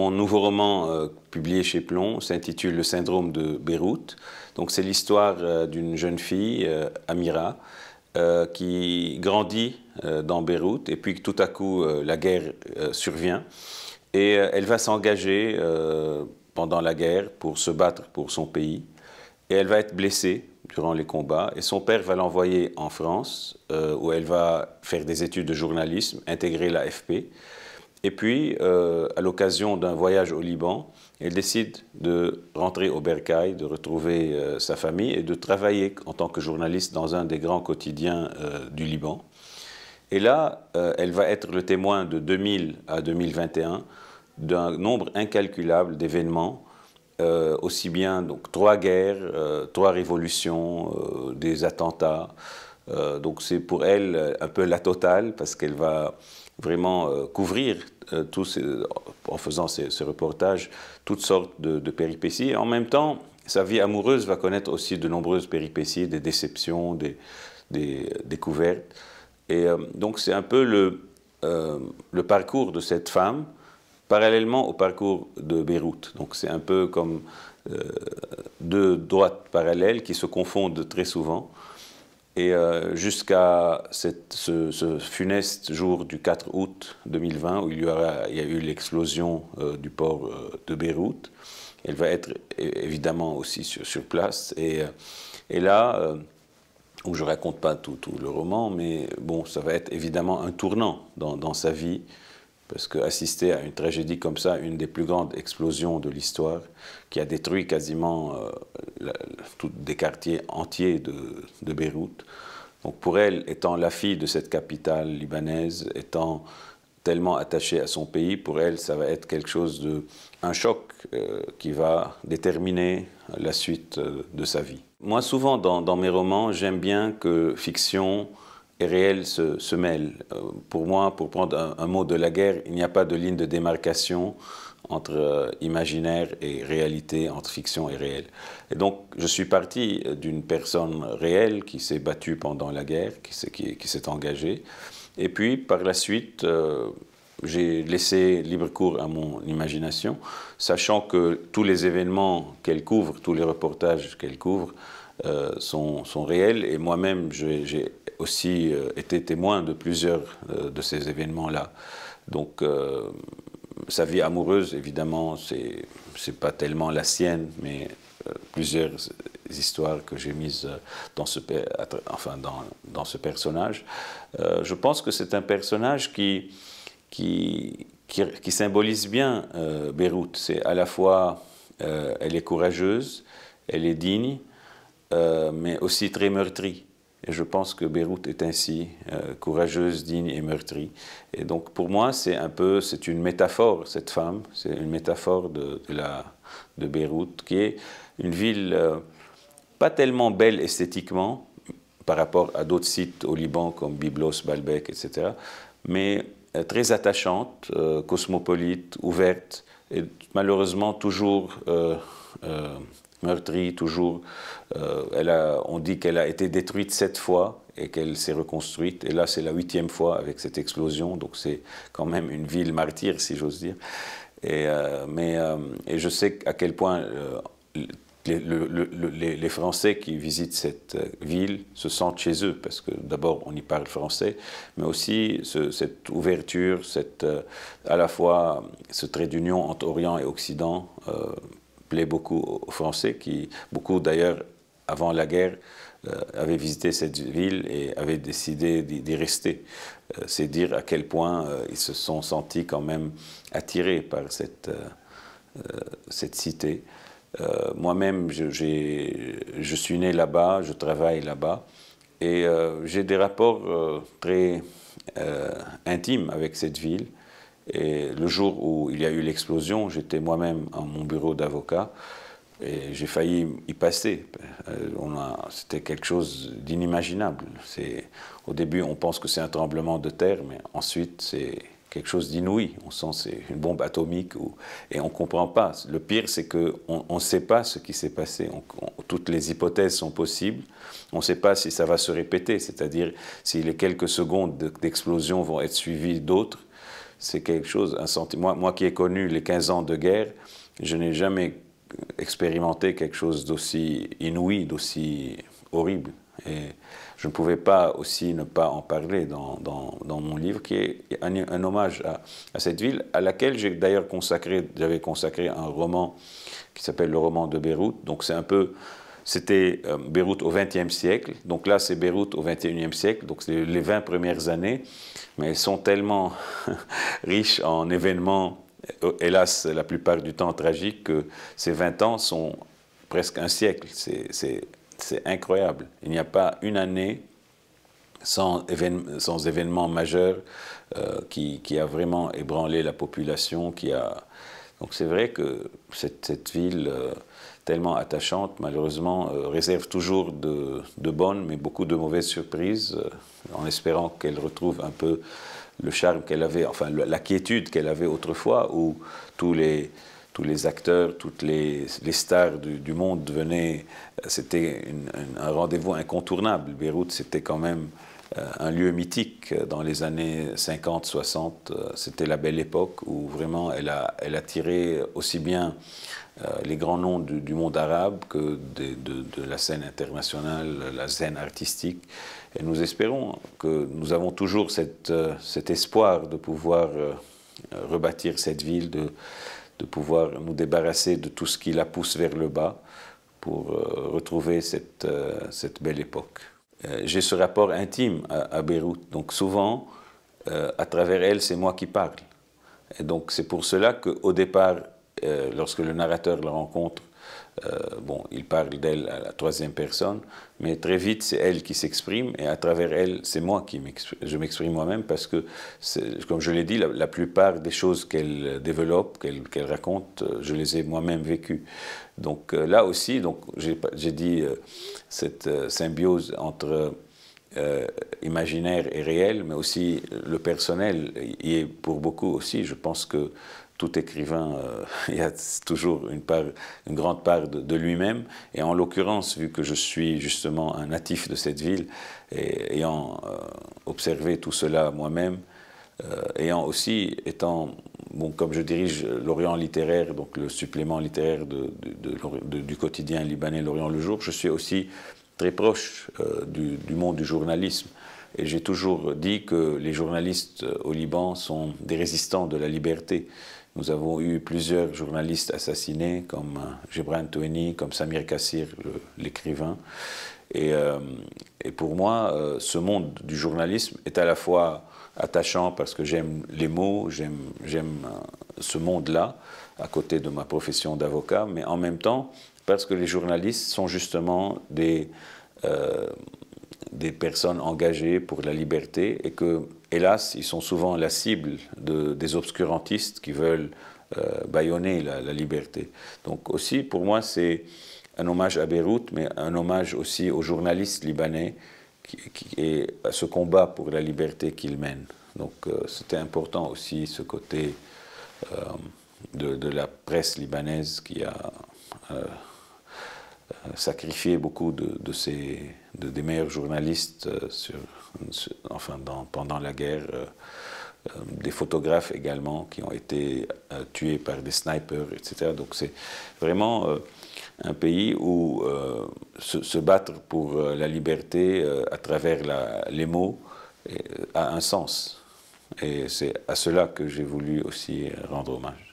Mon nouveau roman euh, publié chez Plon s'intitule Le syndrome de Beyrouth. Donc c'est l'histoire euh, d'une jeune fille, euh, Amira, qui grandit dans Beyrouth et puis tout à coup la guerre survient et elle va s'engager pendant la guerre pour se battre pour son pays et elle va être blessée durant les combats. Et son père va l'envoyer en France, où elle va faire des études de journalisme, intégrer l'AFP. Et puis, euh, à l'occasion d'un voyage au Liban, elle décide de rentrer au Bercail, de retrouver euh, sa famille et de travailler en tant que journaliste dans un des grands quotidiens euh, du Liban. Et là, elle va être le témoin de 2000 à 2021 d'un nombre incalculable d'événements, aussi bien donc trois guerres, trois révolutions, des attentats. donc c'est pour elle un peu la totale parce qu'elle va vraiment couvrir euh, tous, en faisant ces, reportages, toutes sortes de, péripéties. en même temps, sa vie amoureuse va connaître aussi de nombreuses péripéties, des déceptions, des, découvertes. Et euh, donc c'est un peu euh, le parcours de cette femme, parallèlement au parcours de Beyrouth. Donc c'est un peu comme deux droites parallèles qui se confondent très souvent. Et euh, jusqu'à ce, funeste jour du 4 août 2020, où il y, a eu l'explosion euh, du port euh, de Beyrouth, elle va être évidemment aussi sur, place. Et, là, où je raconte pas tout, le roman, mais bon, ça va être évidemment un tournant dans sa vie. Parce qu'assister à une tragédie comme ça, une des plus grandes explosions de l'histoire, qui a détruit quasiment euh, des quartiers entiers de, Beyrouth, donc pour elle, étant la fille de cette capitale libanaise, étant tellement attachée à son pays, pour elle, ça va être quelque chose de un choc euh, qui va déterminer la suite euh, de sa vie. Moi, souvent dans mes romans, j'aime bien que fiction et réel se, se mêlent. Euh, pour moi, pour prendre un, mot de la guerre, il n'y a pas de ligne de démarcation entre euh, imaginaire et réalité, entre fiction et réel. Et donc, je suis parti euh, d'une personne réelle qui s'est battue pendant la guerre, qui s'est, engagée. Et puis, par la suite, j'ai laissé libre cours à mon imagination, sachant que tous les événements qu'elle couvre, tous les reportages qu'elle couvre, sont, sont réels. Et moi-même, j'ai aussi euh, été témoin de plusieurs euh, de ces événements-là. Donc, euh, sa vie amoureuse, évidemment, c'est n'est pas tellement la sienne, mais plusieurs histoires que j'ai mises dans ce, enfin, dans, dans ce personnage. je pense que c'est un personnage qui, qui, qui, qui symbolise bien Beyrouth. C'est à la fois, elle est courageuse, elle est digne, mais aussi très meurtrie. Et je pense que Beyrouth est ainsi, euh, courageuse, digne et meurtrie. Et donc pour moi, c'est un peu, c'est une métaphore, cette femme, c'est une métaphore de, la, de Beyrouth, qui est une ville euh, pas tellement belle esthétiquement par rapport à d'autres sites au Liban comme Byblos, Balbec, etc., mais euh, très attachante, cosmopolite, ouverte, et malheureusement toujours meurtrie toujours. Euh, elle a, on dit qu'elle a été détruite sept fois et qu'elle s'est reconstruite. Et là, c'est la huitième fois avec cette explosion. Donc c'est quand même une ville martyre, si j'ose dire. Et, euh, mais, euh, je sais à quel point les, Français qui visitent cette ville se sentent chez eux, parce que d'abord on y parle français, mais aussi cette ouverture, cette, à la fois ce trait d'union entre Orient et Occident, plaît beaucoup aux Français, qui, beaucoup d'ailleurs, avant la guerre, euh, avaient visité cette ville et avaient décidé d'y rester. Euh, c'est dire à quel point euh, ils se sont sentis quand même attirés par cette, cette cité. Moi-même, je, suis né là-bas, je travaille là-bas, et j'ai des rapports très intimes avec cette ville. Et le jour où il y a eu l'explosion, j'étais moi-même à mon bureau d'avocat et j'ai failli y passer. Euh, c'était quelque chose d'inimaginable. Au début, on pense que c'est un tremblement de terre, mais ensuite, c'est quelque chose d'inouï. On sent c'est une bombe atomique et on ne comprend pas. Le pire, c'est qu'on ne sait pas ce qui s'est passé. toutes les hypothèses sont possibles. On ne sait pas si ça va se répéter, c'est-à-dire si les quelques secondes d'explosion vont être suivies d'autres c'est quelque chose, un sentiment. Moi, moi, qui ai connu les 15 ans de guerre, je n'ai jamais expérimenté quelque chose d'aussi inouï, d'aussi horrible. Et je ne pouvais pas aussi ne pas en parler dans, mon livre, qui est un, hommage à, à, cette ville, à laquelle j'ai d'ailleurs consacré, j'avais consacré un roman qui s'appelle Le roman de Beyrouth. Donc c'est un peu c'était euh, Beyrouth au XXe siècle, donc là c'est Beyrouth au XXIe siècle, donc c'est les 20 premières années, mais elles sont tellement riches en événements, euh, hélas la plupart du temps tragiques, que ces 20 ans sont presque un siècle, c'est incroyable. Il n'y a pas une année sans, événements sans événement majeur euh, qui, a vraiment ébranlé la population, qui a... Donc c'est vrai que cette, ville tellement attachante, malheureusement, euh, réserve toujours de, bonnes, mais beaucoup de mauvaises surprises, euh, en espérant qu'elle retrouve un peu le charme qu'elle avait, enfin la quiétude qu'elle avait autrefois, où tous les, tous les acteurs, toutes les, stars du, du, monde venaient, c'était un rendez-vous incontournable. Beyrouth, c'était quand même euh, un lieu mythique euh, dans les années 50-60. Euh, c'était la belle époque où vraiment elle a, elle tiré aussi bien les grands noms du, monde arabe que de, la scène internationale, la scène artistique. Et nous espérons que nous avons toujours cet espoir de pouvoir rebâtir cette ville, de, pouvoir nous débarrasser de tout ce qui la pousse vers le bas pour retrouver cette belle époque. Euh, j'ai ce rapport intime à, Beyrouth. Donc souvent, euh, à travers elle, c'est moi qui parle. Et donc c'est pour cela qu'au départ, euh, lorsque le narrateur la rencontre, euh, bon, il parle d'elle à la troisième personne, mais très vite, c'est elle qui s'exprime, et à travers elle, c'est moi qui m'exprime. Je m'exprime moi-même parce que, comme je l'ai dit, la, plupart des choses qu'elle développe, qu'elle raconte, euh, je les ai moi-même vécues. Donc euh, là aussi, j'ai dit cette symbiose entre imaginaire et réel, mais aussi le personnel y est pour beaucoup aussi. Je pense que tout écrivain, euh, il y a toujours une, grande part de, lui-même. Et en l'occurrence, vu que je suis justement un natif de cette ville, ayant euh, observé tout cela moi-même, euh, ayant aussi, étant, bon, comme je dirige l'Orient littéraire, donc le supplément littéraire du quotidien libanais L'Orient le jour, je suis aussi très proche du monde du journalisme. Et j'ai toujours dit que les journalistes au Liban sont des résistants de la liberté. Nous avons eu plusieurs journalistes assassinés, comme euh, Gibran Toueni, comme Samir Kassir, l'écrivain. Euh, et, pour moi, euh, ce monde du journalisme est à la fois attachant parce que j'aime les mots, j'aime ce monde-là, à côté de ma profession d'avocat, mais en même temps parce que les journalistes sont justement des, des personnes engagées pour la liberté et que hélas, ils sont souvent la cible de, des obscurantistes qui veulent euh, la, liberté. Donc aussi, pour moi, c'est un hommage à Beyrouth, mais un hommage aussi aux journalistes libanais et à ce combat pour la liberté qu'ils mènent. Donc euh, c'était important aussi ce côté euh, de, la presse libanaise qui a euh, sacrifié beaucoup de, des meilleurs journalistes euh, sur, enfin dans, pendant la guerre, euh, euh, des photographes également qui ont été tués par des snipers, etc. Donc c'est vraiment un pays où se, battre pour la liberté à travers la, les mots a un sens. Et c'est à cela que j'ai voulu aussi rendre hommage.